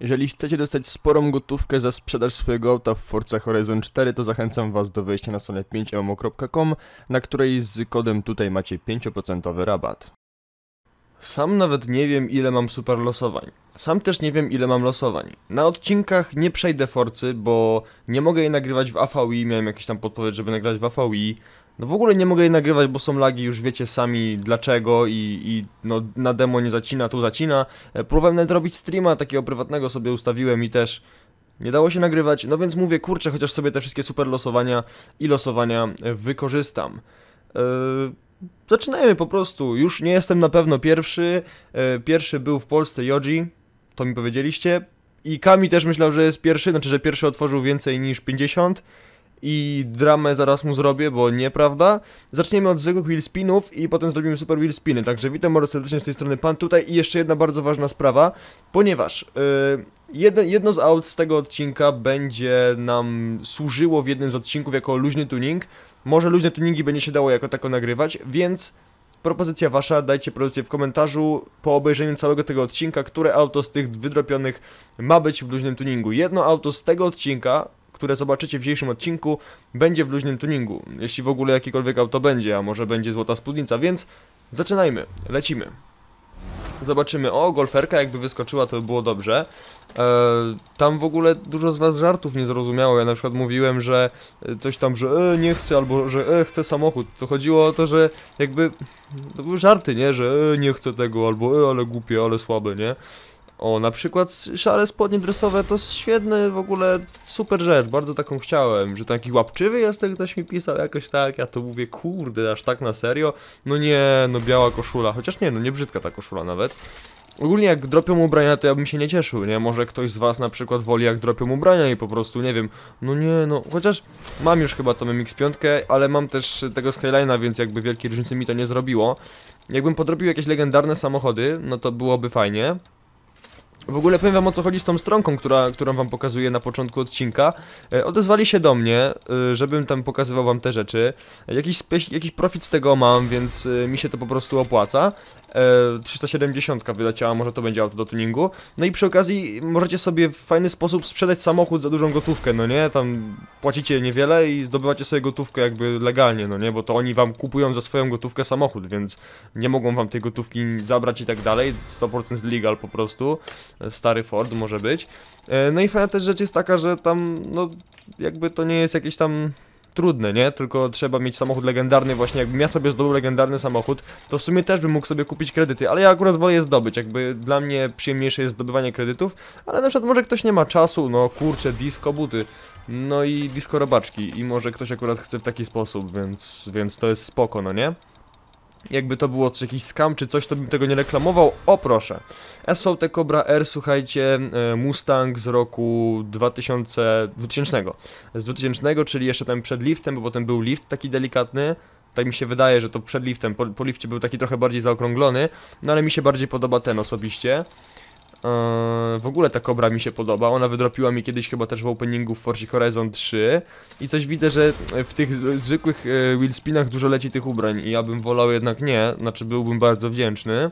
Jeżeli chcecie dostać sporą gotówkę za sprzedaż swojego auta w Forza Horizon 4, to zachęcam Was do wejścia na stronę 5mm.com, na której z kodem tutaj macie 5% rabat. Sam nawet nie wiem ile mam super losowań. Sam też nie wiem ile mam losowań. Na odcinkach nie przejdę Forcy, bo nie mogę jej nagrywać w AVI, miałem jakieś tam podpowiedź, żeby nagrać w AVI. No w ogóle nie mogę jej nagrywać, bo są lagi, już wiecie sami dlaczego i, i no, na demo nie zacina, tu zacina. E, próbowałem nawet robić streama takiego prywatnego sobie ustawiłem i też nie dało się nagrywać, no więc mówię, kurczę, chociaż sobie te wszystkie super losowania i losowania e, wykorzystam. Yy, zaczynajmy po prostu, już nie jestem na pewno pierwszy, pierwszy był w Polsce Yoji, to mi powiedzieliście, i Kami też myślał, że jest pierwszy, znaczy, że pierwszy otworzył więcej niż 50, i dramę zaraz mu zrobię, bo nieprawda. Zaczniemy od zwykłych wheel spinów i potem zrobimy super wheel spiny. Także witam bardzo serdecznie z tej strony Pan tutaj i jeszcze jedna bardzo ważna sprawa, ponieważ yy, jedno, jedno z aut z tego odcinka będzie nam służyło w jednym z odcinków jako luźny tuning. Może luźne tuningi będzie się dało jako tako nagrywać, więc propozycja wasza, dajcie propozycję w komentarzu po obejrzeniu całego tego odcinka, które auto z tych wydropionych ma być w luźnym tuningu. Jedno auto z tego odcinka które zobaczycie w dzisiejszym odcinku, będzie w luźnym tuningu, jeśli w ogóle jakiekolwiek auto będzie, a może będzie złota spódnica, więc zaczynajmy, lecimy. Zobaczymy, o, golferka jakby wyskoczyła, to by było dobrze. Eee, tam w ogóle dużo z was żartów nie zrozumiało, ja na przykład mówiłem, że e, coś tam, że e, nie chcę, albo że e, chcę samochód. To chodziło o to, że jakby, to były żarty, nie, że e, nie chcę tego, albo e, ale głupie, ale słabe, nie. O, na przykład szare spodnie dresowe to świetny w ogóle, super rzecz, bardzo taką chciałem, że taki łapczywy jestem, ktoś mi pisał jakoś tak, ja to mówię, kurde, aż tak na serio? No nie, no biała koszula, chociaż nie, no nie brzydka ta koszula nawet. Ogólnie jak dropią ubrania, to ja bym się nie cieszył, nie? Może ktoś z was na przykład woli jak dropią ubrania i po prostu, nie wiem, no nie, no, chociaż mam już chyba tą MX-5, ale mam też tego Skyline'a, więc jakby wielkiej różnicy mi to nie zrobiło. Jakbym podrobił jakieś legendarne samochody, no to byłoby fajnie, w ogóle powiem wam o co chodzi z tą stronką, która, którą wam pokazuję na początku odcinka. E, odezwali się do mnie, e, żebym tam pokazywał wam te rzeczy. Jakiś, jakiś profit z tego mam, więc e, mi się to po prostu opłaca. 370 wyleciała, może to będzie auto do tuningu. No i przy okazji możecie sobie w fajny sposób sprzedać samochód za dużą gotówkę, no nie? Tam płacicie niewiele i zdobywacie sobie gotówkę jakby legalnie, no nie? Bo to oni wam kupują za swoją gotówkę samochód, więc nie mogą wam tej gotówki zabrać i tak dalej. 100% legal po prostu stary Ford może być. E, no i fajna też rzecz jest taka, że tam, no, jakby to nie jest jakieś tam trudne, nie? Tylko trzeba mieć samochód legendarny, właśnie jakbym ja sobie zdobył legendarny samochód, to w sumie też bym mógł sobie kupić kredyty, ale ja akurat wolę je zdobyć, jakby dla mnie przyjemniejsze jest zdobywanie kredytów, ale na przykład może ktoś nie ma czasu, no kurczę, disco buty, no i disco robaczki i może ktoś akurat chce w taki sposób, więc, więc to jest spoko, no nie? jakby to było czy jakiś scam czy coś, to bym tego nie reklamował. O proszę. SVT Cobra R, słuchajcie, e, Mustang z roku 2000, 2000, z 2000, czyli jeszcze tam przed liftem, bo potem był lift taki delikatny. Tak mi się wydaje, że to przed liftem, po, po lifcie był taki trochę bardziej zaokrąglony, no ale mi się bardziej podoba ten osobiście. Yy, w ogóle ta kobra mi się podoba, ona wydropiła mi kiedyś chyba też w openingu w Forza Horizon 3 I coś widzę, że w tych zwykłych yy, wheelspinach dużo leci tych ubrań i ja bym wolał jednak nie, znaczy byłbym bardzo wdzięczny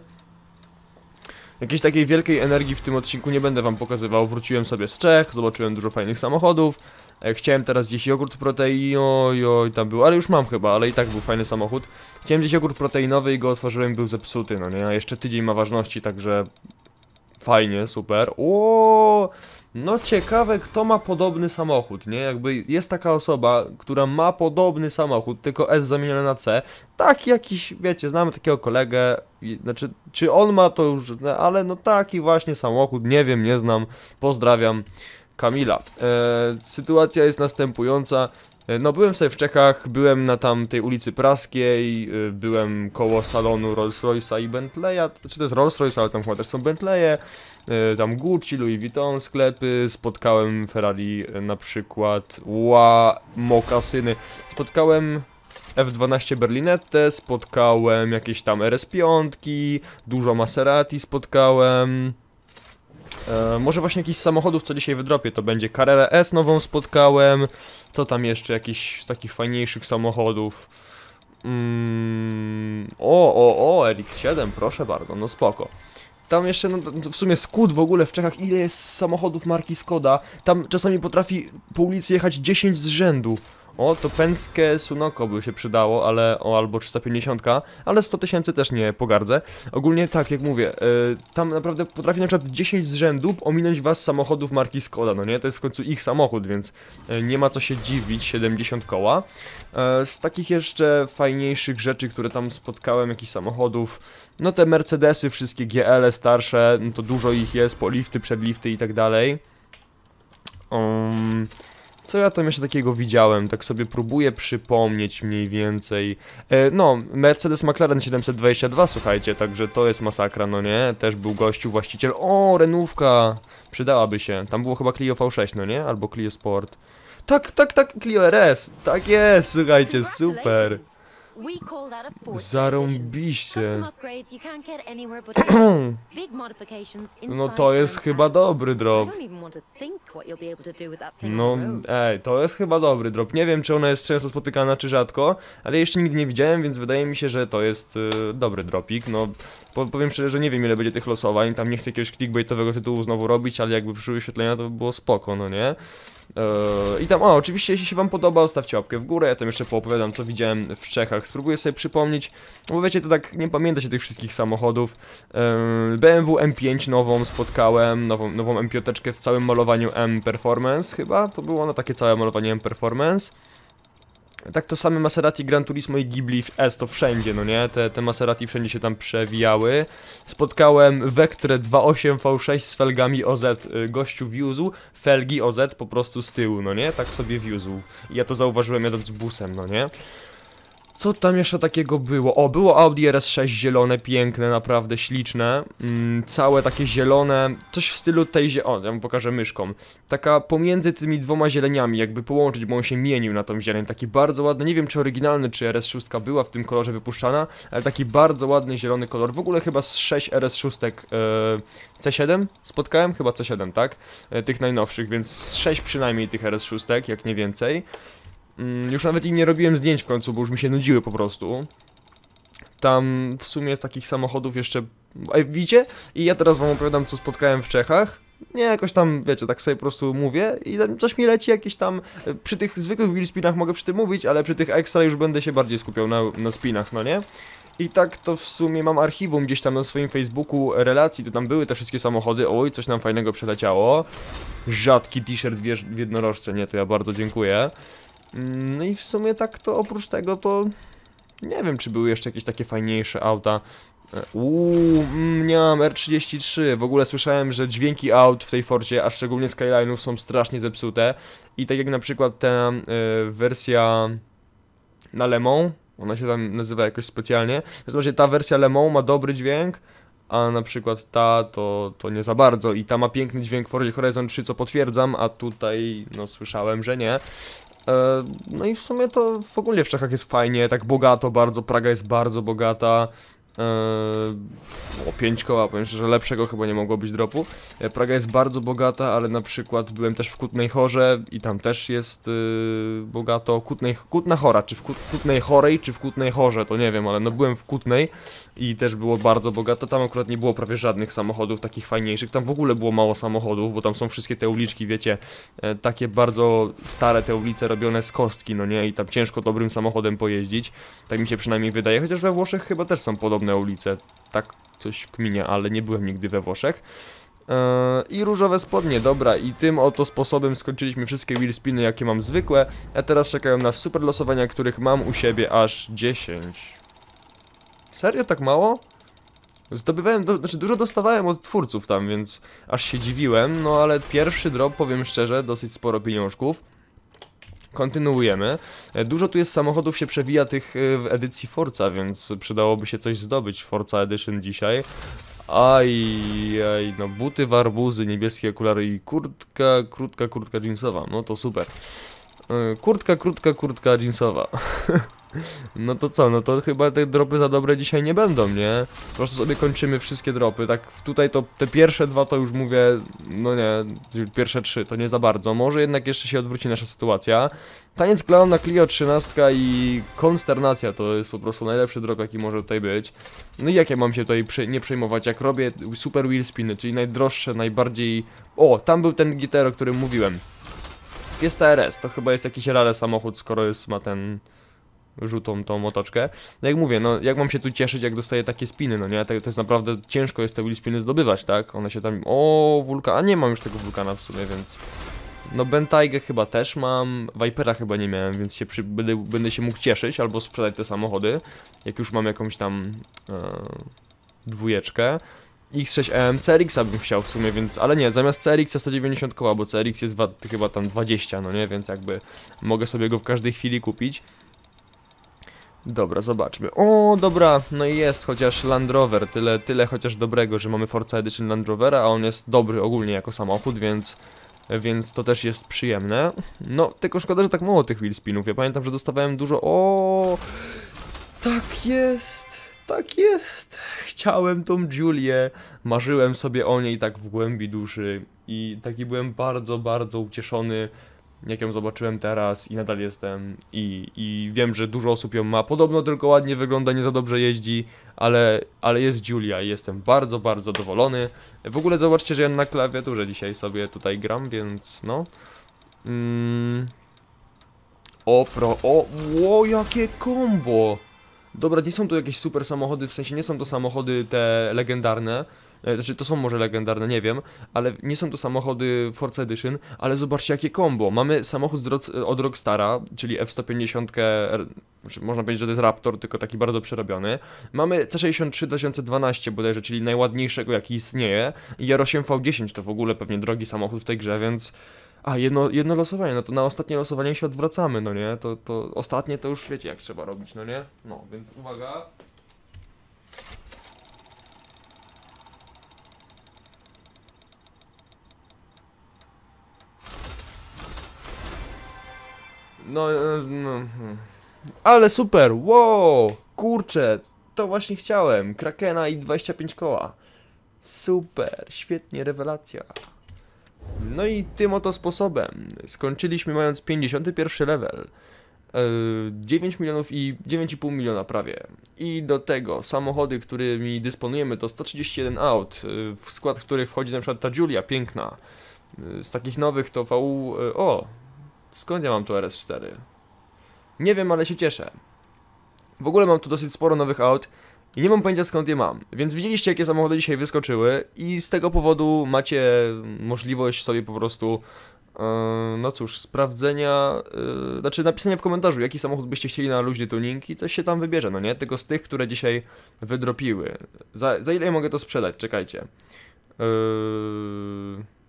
Jakiejś takiej wielkiej energii w tym odcinku nie będę wam pokazywał, wróciłem sobie z Czech, zobaczyłem dużo fajnych samochodów e, Chciałem teraz gdzieś jogurt proteinowy, oj, oj, tam był, ale już mam chyba, ale i tak był fajny samochód Chciałem gdzieś jogurt proteinowy i go otworzyłem, był zepsuty, no nie, a jeszcze tydzień ma ważności, także Fajnie, super. O, no ciekawe, kto ma podobny samochód, nie? Jakby jest taka osoba, która ma podobny samochód, tylko S zamienione na C. Tak jakiś, wiecie, znamy takiego kolegę, znaczy, czy on ma to już, no, ale no taki właśnie samochód, nie wiem, nie znam, pozdrawiam. Kamila. E, sytuacja jest następująca. E, no byłem sobie w Czechach, byłem na tamtej ulicy Praskiej, e, byłem koło salonu Rolls-Royce'a i Bentleya, czy znaczy też to jest Rolls-Royce, ale tam chyba też są Bentleye, tam Gucci, Louis Vuitton, sklepy, spotkałem Ferrari e, na przykład, ła, mokasyny, spotkałem F12 Berlinette, spotkałem jakieś tam RS5, dużo Maserati spotkałem... E, może właśnie jakichś samochodów, co dzisiaj wydropię, to będzie Carrera S nową spotkałem, co tam jeszcze? Jakichś takich fajniejszych samochodów. Mm, o, o, o, RX-7, proszę bardzo, no spoko. Tam jeszcze, no, w sumie skut w ogóle w Czechach, ile jest samochodów marki Skoda. Tam czasami potrafi po ulicy jechać 10 z rzędu. O, to pęskie Sunoko by się przydało, ale o, albo 350, ale 100 tysięcy też nie pogardzę. Ogólnie tak, jak mówię, y, tam naprawdę potrafi na przykład 10 z rzędu ominąć was samochodów marki Skoda, no nie? To jest w końcu ich samochód, więc y, nie ma co się dziwić, 70 koła. Y, z takich jeszcze fajniejszych rzeczy, które tam spotkałem, jakichś samochodów, no te Mercedesy, wszystkie GL -e starsze, no to dużo ich jest, polifty, przedlifty i tak dalej. Um, co ja tam jeszcze takiego widziałem? Tak sobie próbuję przypomnieć mniej więcej. E, no, Mercedes McLaren 722, słuchajcie, także to jest masakra, no nie? Też był gościu, właściciel. O, renówka! Przydałaby się. Tam było chyba Clio V6, no nie? Albo Clio Sport. Tak, tak, tak, Clio RS! Tak jest, słuchajcie, super! Zarąbiście. No to jest chyba dobry drop. No, ej, to jest chyba dobry drop. Nie wiem, czy ona jest często spotykana, czy rzadko, ale jeszcze nigdy nie widziałem, więc wydaje mi się, że to jest y, dobry dropik. No, po, powiem szczerze, że nie wiem, ile będzie tych losowań. Tam nie chcę jakiegoś clickbaitowego tytułu znowu robić, ale jakby przy wyświetlenia to by było spoko, no nie? E, I tam, o, oczywiście, jeśli się wam podoba, zostawcie łapkę w górę. Ja tam jeszcze poopowiadam, co widziałem w Czechach samochodach. Tak spróbuję sobie przypomnieć, no bo wiecie, to tak nie pamięta się tych wszystkich samochodów. BMW M5 nową spotkałem, nową, nową m w całym malowaniu M Performance chyba, to było ono takie całe malowanie M Performance. Tak to same Maserati Gran Turismo i Ghibli w S to wszędzie, no nie? Te, te Maserati wszędzie się tam przewijały. Spotkałem Vectre 2.8 V6 z felgami OZ. Y, gościu wiózł felgi OZ po prostu z tyłu, no nie? Tak sobie wiózł. I ja to zauważyłem jadąc busem, no nie? Co tam jeszcze takiego było? O, było Audi RS6 zielone, piękne, naprawdę śliczne. Mm, całe takie zielone, coś w stylu tej zie... O, ja mu pokażę myszką. Taka pomiędzy tymi dwoma zieleniami, jakby połączyć, bo on się mienił na tą zieleń. Taki bardzo ładny, nie wiem czy oryginalny, czy RS6 była w tym kolorze wypuszczana, ale taki bardzo ładny zielony kolor. W ogóle chyba z 6 RS6 yy, C7 spotkałem? Chyba C7, tak? Yy, tych najnowszych, więc z 6 przynajmniej tych RS6, jak nie więcej. Mm, już nawet i nie robiłem zdjęć w końcu, bo już mi się nudziły po prostu. Tam w sumie takich samochodów jeszcze... E, widzicie? I ja teraz wam opowiadam, co spotkałem w Czechach. Nie, jakoś tam, wiecie, tak sobie po prostu mówię i coś mi leci jakieś tam, e, przy tych zwykłych wheelspinach mogę przy tym mówić, ale przy tych ekstra już będę się bardziej skupiał na, na spinach, no nie? I tak to w sumie mam archiwum gdzieś tam na swoim Facebooku relacji, to tam były te wszystkie samochody, oj, coś nam fajnego przeleciało. Rzadki t-shirt w jednorożce, nie, to ja bardzo dziękuję. No i w sumie tak to oprócz tego to nie wiem czy były jeszcze jakieś takie fajniejsze auta. E, uuu, nie mam R33. W ogóle słyszałem, że dźwięki aut w tej Forcie, a szczególnie Skyline'ów są strasznie zepsute. I tak jak na przykład ta y, wersja na Lemon, ona się tam nazywa jakoś specjalnie. W razie ta wersja Lemon ma dobry dźwięk, a na przykład ta to, to nie za bardzo i ta ma piękny dźwięk w Forza Horizon 3, co potwierdzam, a tutaj no słyszałem, że nie. E, no i w sumie to w ogóle w Czechach jest fajnie, tak bogato bardzo, Praga jest bardzo bogata, Eee, o, 5 koła, powiem szczerze, lepszego chyba nie mogło być dropu. E, Praga jest bardzo bogata, ale na przykład byłem też w Kutnej Chorze i tam też jest y, bogato. Kutnej, Kutna Chora, czy w Kut, Kutnej Chorej, czy w Kutnej Chorze, to nie wiem, ale no byłem w Kutnej i też było bardzo bogato. Tam akurat nie było prawie żadnych samochodów takich fajniejszych. Tam w ogóle było mało samochodów, bo tam są wszystkie te uliczki, wiecie, e, takie bardzo stare te ulice robione z kostki, no nie? I tam ciężko dobrym samochodem pojeździć. Tak mi się przynajmniej wydaje, chociaż we Włoszech chyba też są podobne na ulice. Tak coś kminie, ale nie byłem nigdy we Włoszech. E, I różowe spodnie, dobra, i tym oto sposobem skończyliśmy wszystkie wheelspiny, jakie mam zwykłe, a teraz czekają nas super losowania, których mam u siebie aż 10. Serio tak mało? Zdobywałem, do, znaczy dużo dostawałem od twórców tam, więc aż się dziwiłem, no ale pierwszy drop, powiem szczerze, dosyć sporo pieniążków kontynuujemy. E, dużo tu jest samochodów się przewija tych e, w edycji Forza, więc przydałoby się coś zdobyć Forza Edition dzisiaj. Aj, aj, no buty, warbuzy, niebieskie okulary i kurtka, krótka kurtka jeansowa, no to super. Y, kurtka, krótka, kurtka jeansowa. No to co, no to chyba te dropy za dobre dzisiaj nie będą, nie? Po prostu sobie kończymy wszystkie dropy, tak tutaj to te pierwsze dwa to już mówię, no nie, pierwsze trzy to nie za bardzo, może jednak jeszcze się odwróci nasza sytuacja. Taniec klaun na Clio 13 i konsternacja to jest po prostu najlepszy drop jaki może tutaj być. No i jak ja mam się tutaj nie przejmować, jak robię super wheel spiny, czyli najdroższe, najbardziej... O, tam był ten gitar, o którym mówiłem. Jest TRS, to chyba jest jakiś rare samochód, skoro jest, ma ten rzutą tą otoczkę. No jak mówię, no jak mam się tu cieszyć, jak dostaję takie spiny, no nie? Tak, to, jest naprawdę ciężko jest te wheel spiny zdobywać, tak? One się tam... O, wulkan... A nie mam już tego wulkana w sumie, więc... No Bentaygę chyba też mam, Vipera chyba nie miałem, więc się przy... będę, będę się mógł cieszyć albo sprzedać te samochody, jak już mam jakąś tam e... dwójeczkę. X6M, crx bym chciał w sumie, więc, ale nie, zamiast crx 190 koła, bo CRX jest wa, chyba tam 20, no nie, więc jakby mogę sobie go w każdej chwili kupić. Dobra, zobaczmy. O, dobra, no i jest chociaż Land Rover, tyle, tyle chociaż dobrego, że mamy Forza Edition Land Rovera, a on jest dobry ogólnie jako samochód, więc więc to też jest przyjemne. No, tylko szkoda, że tak mało tych spinów. Ja pamiętam, że dostawałem dużo... O, tak jest! tak jest. Chciałem tą Julię, marzyłem sobie o niej tak w głębi duszy i taki byłem bardzo, bardzo ucieszony, jak ją zobaczyłem teraz i nadal jestem i, i wiem, że dużo osób ją ma. Podobno tylko ładnie wygląda, nie za dobrze jeździ, ale, ale jest Julia i jestem bardzo, bardzo dowolony. W ogóle zobaczcie, że ja na klawiaturze dzisiaj sobie tutaj gram, więc no... Mm. O pro, o, o jakie kombo! Dobra, nie są to jakieś super samochody, w sensie nie są to samochody te legendarne, e, znaczy to są może legendarne, nie wiem, ale nie są to samochody Force Edition, ale zobaczcie jakie kombo. Mamy samochód od Rockstara, czyli F-150, znaczy, można powiedzieć, że to jest Raptor, tylko taki bardzo przerobiony. Mamy C63 2012 bodajże, czyli najładniejszego jaki istnieje. I R8 V10 to w ogóle pewnie drogi samochód w tej grze, więc a jedno, jedno losowanie, no to na ostatnie losowanie się odwracamy, no nie? To, to ostatnie to już świeci jak trzeba robić, no nie? No, więc uwaga. No, e, no, hmm. ale super, wow, kurczę, to właśnie chciałem, Krakena i 25 koła. Super, świetnie, rewelacja. No i tym oto sposobem skończyliśmy mając 51 level. 9 e, milionów i 9,5 miliona prawie. I do tego samochody, którymi dysponujemy to 131 aut, e, w skład których wchodzi na przykład ta Julia piękna. E, z takich nowych to VU... O! Skąd ja mam tu RS4? Nie wiem, ale się cieszę. W ogóle mam tu dosyć sporo nowych aut. I nie mam pojęcia skąd je mam. Więc widzieliście jakie samochody dzisiaj wyskoczyły i z tego powodu macie możliwość sobie po prostu e, no cóż, sprawdzenia, yy, znaczy napisania w komentarzu, jaki samochód byście chcieli na luźny tuning i coś się tam wybierze, no nie? Tylko z tych, które dzisiaj wydropiły. Za, za ile mogę to sprzedać? Czekajcie. Yy,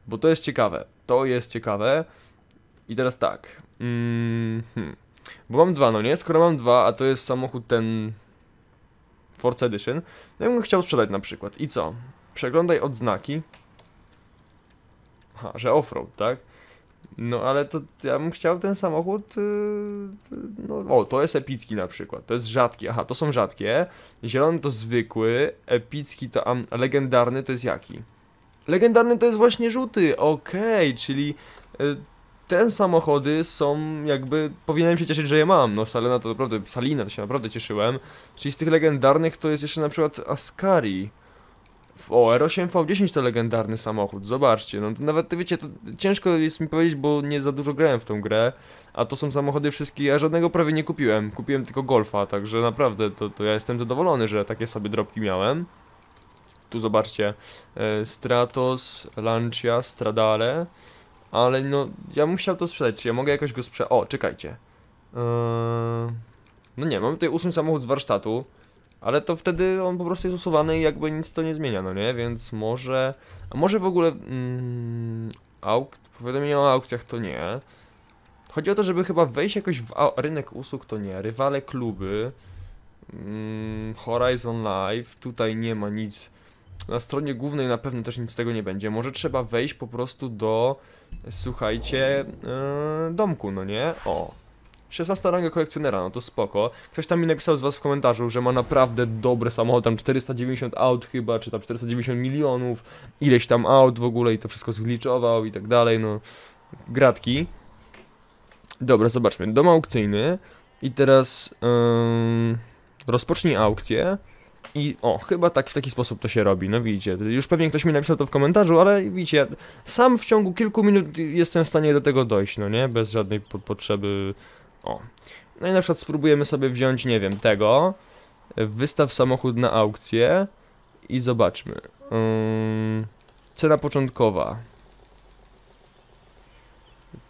bo to jest ciekawe. To jest ciekawe. I teraz tak. hmm. Bo mam dwa, no nie? Skoro mam dwa, a to jest samochód ten Force Edition, no ja bym chciał sprzedać na przykład. I co? Przeglądaj odznaki. Ha, że offroad, tak? No ale to ja bym chciał ten samochód. Y, y, no, o, to jest epicki na przykład. To jest rzadki. Aha, to są rzadkie. Zielony to zwykły. Epicki to. legendarny to jest jaki? Legendarny to jest właśnie żółty. Okej, okay, czyli. Y, te samochody są jakby, powinienem się cieszyć, że je mam, no Salina to naprawdę, Salina to się naprawdę cieszyłem, czyli z tych legendarnych to jest jeszcze na przykład Ascari, o, R8 V10 to legendarny samochód, zobaczcie, no to nawet, wiecie, to ciężko jest mi powiedzieć, bo nie za dużo grałem w tą grę, a to są samochody wszystkie, ja żadnego prawie nie kupiłem, kupiłem tylko Golfa, także naprawdę, to, to ja jestem zadowolony, że takie sobie dropki miałem. Tu zobaczcie, e, Stratos, Lancia, Stradale, ale no, ja musiałem to sprzedać, czy ja mogę jakoś go sprzedać? O, czekajcie. Yy... No nie, mamy tutaj usunąć samochód z warsztatu, ale to wtedy on po prostu jest usuwany i jakby nic to nie zmienia, no nie? Więc może... A może w ogóle... Mm, auk... Powiadomienie o aukcjach to nie. Chodzi o to, żeby chyba wejść jakoś w rynek usług, to nie. Rywale, kluby... Mm, Horizon Live, tutaj nie ma nic... Na stronie głównej na pewno też nic z tego nie będzie. Może trzeba wejść po prostu do słuchajcie, yy, domku, no nie? O. 16 ranga kolekcjonera, no to spoko. Ktoś tam mi napisał z was w komentarzu, że ma naprawdę dobry samochód tam 490 aut chyba, czy tam 490 milionów, ileś tam aut w ogóle i to wszystko zgliczował i tak dalej, no. Gratki. Dobra, zobaczmy. Dom aukcyjny. I teraz... Yy, rozpocznij aukcję. I o, chyba tak w taki sposób to się robi, no widzicie. Już pewnie ktoś mi napisał to w komentarzu, ale widzicie, sam w ciągu kilku minut jestem w stanie do tego dojść, no nie? Bez żadnej po potrzeby... O. No i na przykład spróbujemy sobie wziąć, nie wiem, tego. Wystaw samochód na aukcję i zobaczmy. Um, cena początkowa.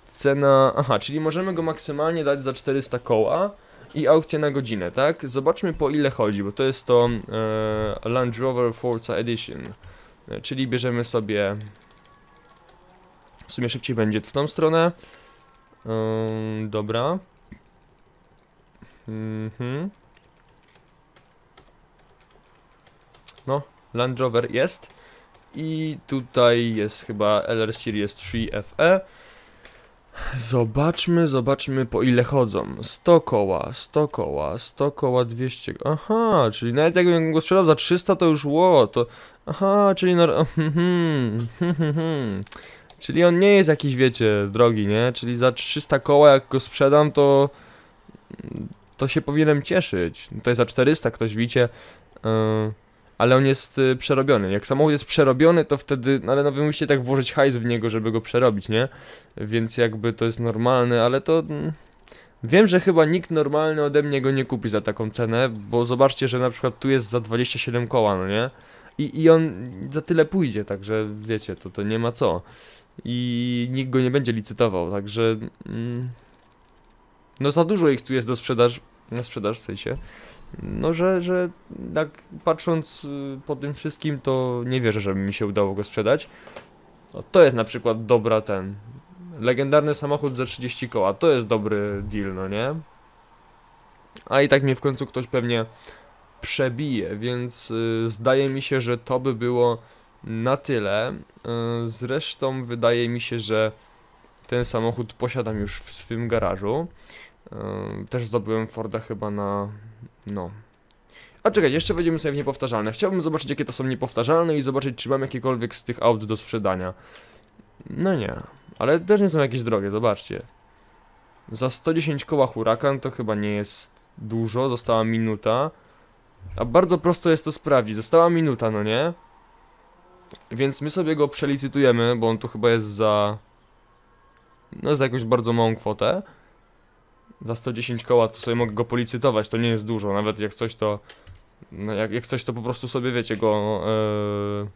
Cena... Aha, czyli możemy go maksymalnie dać za 400 koła i aukcje na godzinę, tak? Zobaczmy po ile chodzi, bo to jest to e, Land Rover Forza Edition. E, czyli bierzemy sobie... W sumie szybciej będzie w tą stronę. dobra. Mhm. No, Land Rover jest. I tutaj jest chyba LR Series 3 FE. Zobaczmy, zobaczmy po ile chodzą. 100 koła, 100 koła, 100 koła, 200. Aha, czyli nawet jakbym go sprzedał za 300 to już ło, to... Aha, czyli no... czyli on nie jest jakiś, wiecie, drogi, nie? Czyli za 300 koła jak go sprzedam to... To się powinienem cieszyć. To jest za 400 ktoś, widzicie... Yy e, ale on jest y, przerobiony. Jak samochód jest przerobiony, to wtedy, no ale no wy musicie tak włożyć hajs w niego, żeby go przerobić, nie? Więc jakby to jest normalne, ale to... Mm, wiem, że chyba nikt normalny ode mnie go nie kupi za taką cenę, bo zobaczcie, że na przykład tu jest za 27 koła, no nie? I, i on za tyle pójdzie, także wiecie, to, to nie ma co. I nikt go nie będzie licytował, także... Mm, no za dużo ich tu jest do sprzedaż, na sprzedaż w sensie no, że, że tak patrząc y, po tym wszystkim, to nie wierzę, żeby mi się udało go sprzedać. No, to jest na przykład dobra ten. Legendarny samochód za 30 koła, to jest dobry deal, no nie? A i tak mnie w końcu ktoś pewnie przebije, więc y, zdaje mi się, że to by było na tyle. Y, zresztą wydaje mi się, że ten samochód posiadam już w swym garażu. Y, też zdobyłem Forda chyba na no. A czekaj, jeszcze wejdziemy sobie w niepowtarzalne. Chciałbym zobaczyć, jakie to są niepowtarzalne i zobaczyć, czy mam jakiekolwiek z tych aut do sprzedania. No nie. Ale też nie są jakieś drogie, zobaczcie. Za 110 koła hurakan to chyba nie jest dużo, została minuta. A bardzo prosto jest to sprawdzić, została minuta, no nie? Więc my sobie go przelicytujemy, bo on tu chyba jest za... No za jakąś bardzo małą kwotę za 110 koła to sobie mogę go policytować, to nie jest dużo, nawet jak coś to no jak, jak coś to po prostu sobie wiecie go yy...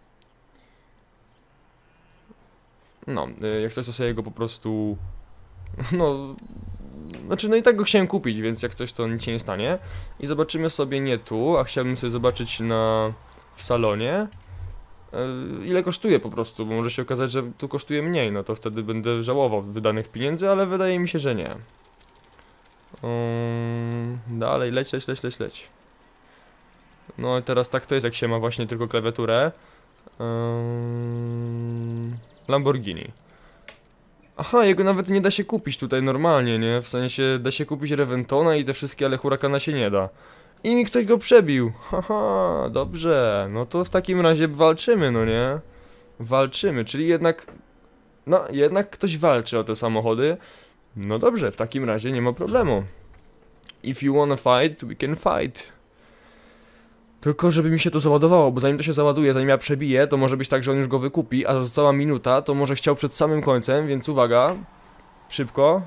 no, yy, jak coś to sobie go po prostu no znaczy, no i tak go chciałem kupić, więc jak coś to nic się nie stanie. I zobaczymy sobie nie tu, a chciałbym sobie zobaczyć na... w salonie. E, ile kosztuje po prostu, bo może się okazać, że tu kosztuje mniej, no to wtedy będę żałował wydanych pieniędzy, ale wydaje mi się, że nie dalej, leć, leć, leć, leć, leć. No i teraz tak to jest, jak się ma właśnie tylko klawiaturę. Um, Lamborghini. Aha, jego nawet nie da się kupić tutaj normalnie, nie? W sensie da się kupić Reventona i te wszystkie, ale Hurakana się nie da. I mi ktoś go przebił. Haha, dobrze. No to w takim razie walczymy, no nie? Walczymy, czyli jednak... No, jednak ktoś walczy o te samochody. No dobrze, w takim razie nie ma problemu. If you wanna fight, we can fight. Tylko żeby mi się to załadowało, bo zanim to się załaduje, zanim ja przebiję, to może być tak, że on już go wykupi, a została minuta, to może chciał przed samym końcem, więc uwaga. Szybko.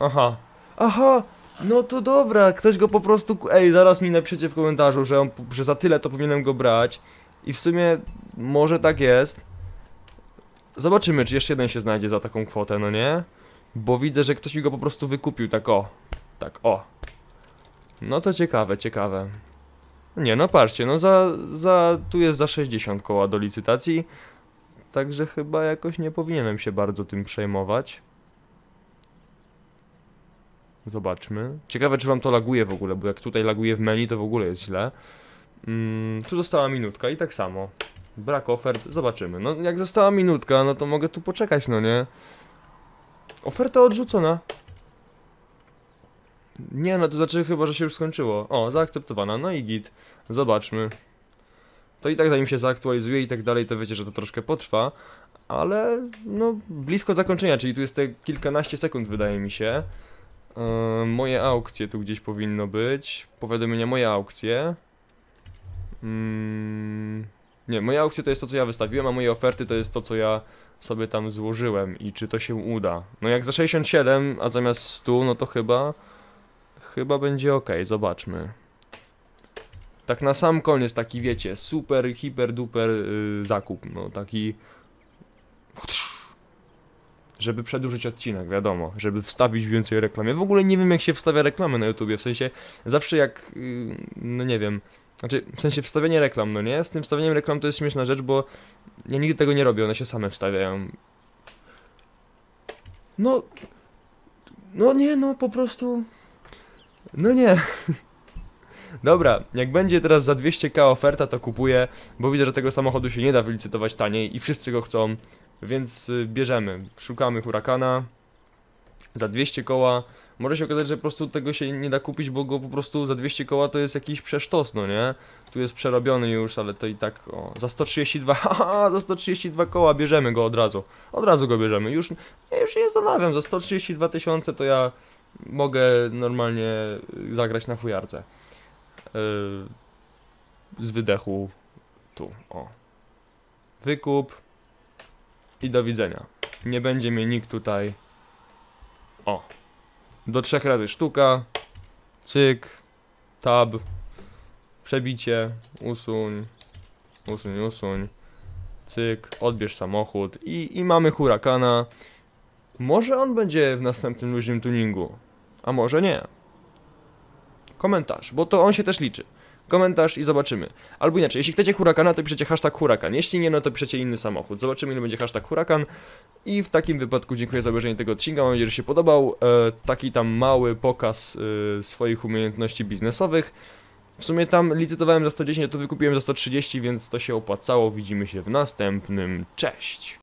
Aha. Aha! No to dobra, ktoś go po prostu... Ej, zaraz mi napiszecie w komentarzu, że, on, że za tyle to powinienem go brać. I w sumie może tak jest. Zobaczymy, czy jeszcze jeden się znajdzie za taką kwotę, no nie? Bo widzę, że ktoś mi go po prostu wykupił, tak o. Tak o. No to ciekawe, ciekawe. Nie, no patrzcie, no za, za, tu jest za 60 koła do licytacji. Także chyba jakoś nie powinienem się bardzo tym przejmować. Zobaczmy. Ciekawe, czy wam to laguje w ogóle, bo jak tutaj laguje w menu, to w ogóle jest źle. Mm, tu została minutka i tak samo. Brak ofert, zobaczymy. No, jak została minutka, no to mogę tu poczekać, no nie? Oferta odrzucona. Nie, no to znaczy chyba, że się już skończyło. O, zaakceptowana. No i git. Zobaczmy. To i tak zanim się zaaktualizuje i tak dalej, to wiecie, że to troszkę potrwa. Ale, no, blisko zakończenia, czyli tu jest te kilkanaście sekund, wydaje mi się. Yy, moje aukcje tu gdzieś powinno być. Powiadomienia moje aukcje. Mmm... Nie, moje aukcje to jest to, co ja wystawiłem, a moje oferty to jest to, co ja sobie tam złożyłem i czy to się uda. No jak za 67, a zamiast 100, no to chyba... Chyba będzie ok, zobaczmy. Tak na sam koniec taki, wiecie, super, hiper, duper yy, zakup, no taki... Żeby przedłużyć odcinek, wiadomo, żeby wstawić więcej reklam. Ja w ogóle nie wiem jak się wstawia reklamy na YouTubie, w sensie zawsze jak, yy, no nie wiem, znaczy, w sensie wstawianie reklam, no nie? Z tym wstawieniem reklam to jest śmieszna rzecz, bo ja nigdy tego nie robię, one się same wstawiają. No... No nie, no po prostu... No nie. Dobra, jak będzie teraz za 200k oferta, to kupuję, bo widzę, że tego samochodu się nie da wylicytować taniej i wszyscy go chcą, więc y, bierzemy. Szukamy hurakana za 200 koła, może się okazać, że po prostu tego się nie da kupić, bo go po prostu za 200 koła to jest jakiś przesztos, no nie? Tu jest przerobiony już, ale to i tak, o, za 132, haha, za 132 koła bierzemy go od razu. Od razu go bierzemy, już, ja już nie zastanawiam, za 132 tysiące to ja mogę normalnie zagrać na fujarce. Yy, z wydechu, tu, o. Wykup i do widzenia. Nie będzie mnie nikt tutaj... O do trzech razy sztuka, cyk, tab, przebicie, usuń, usuń, usuń, cyk, odbierz samochód i, i mamy Hurakana. Może on będzie w następnym luźnym tuningu, a może nie. Komentarz, bo to on się też liczy komentarz i zobaczymy. Albo inaczej, jeśli chcecie hurakana, to piszecie hashtag hurakan, jeśli nie, no to piszecie inny samochód. Zobaczymy, ile będzie hashtag hurakan. I w takim wypadku dziękuję za obejrzenie tego odcinka, mam nadzieję, że się podobał. E, taki tam mały pokaz e, swoich umiejętności biznesowych. W sumie tam licytowałem za 110, a to wykupiłem za 130, więc to się opłacało. Widzimy się w następnym. Cześć!